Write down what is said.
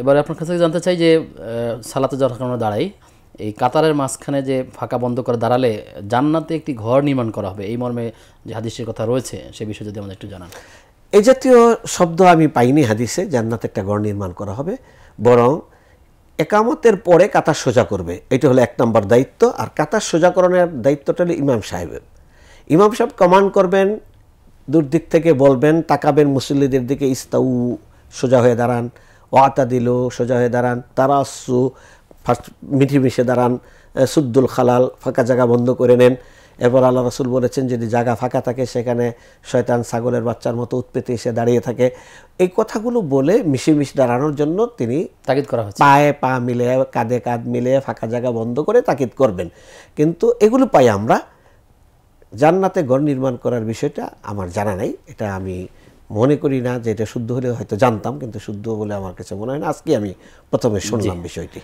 এবারে আপনার কাছে জানতে চাই যে সালাতে যাওয়ার কারণে দাঁড়াই এই কাতারের মাঝখানে যে ফাঁকা বন্ধ করে দাঁড়ালে জান্নাতে একটি ঘর নির্মাণ করা হবে এই মর্মে যে হাদিসের কথা রয়েছে সে বিষয়ে যদি আমাদের একটু জানান এই জাতীয় শব্দ আমি পাইনি হাদিসে জান্নাতে একটা ঘর নির্মাণ করা হবে বরং একামতের পরে কাতার সোজা করবে এটা হলো এক নম্বর দায়িত্ব আর কাতার সোজাকরণের দায়িত্বটা হলো ইমাম সাহেবের ইমাম সাহেব কমান্ড করবেন দুর্দিক থেকে বলবেন তাকাবেন মুসল্লিদের দিকে ইস্তাউ সোজা হয়ে দাঁড়ান ওয়াতা দিল সোজা হয়ে দাঁড়ান আসু ফার্স্ট মিশে দাঁড়ান সুদ্দুল খালাল ফাঁকা জায়গা বন্ধ করে নেন এরপর আল্লাহ রসুল বলেছেন যদি জায়গা ফাঁকা থাকে সেখানে শয়তান ছাগলের বাচ্চার মতো উৎপেতে এসে দাঁড়িয়ে থাকে এই কথাগুলো বলে মিশে মিশে দাঁড়ানোর জন্য তিনি তাকিদ করা হচ্ছে পায়ে পা মিলে কাঁধে কাঁধ মিলে ফাঁকা জায়গা বন্ধ করে তাকিদ করবেন কিন্তু এগুলো পাই আমরা জান্নাতে ঘর নির্মাণ করার বিষয়টা আমার জানা নাই এটা আমি মনে করি না যে এটা শুদ্ধ হলে হয়তো জানতাম কিন্তু শুদ্ধ বলে আমার কাছে মনে হয় না আজকে আমি প্রথমে শুনলাম বিষয়টি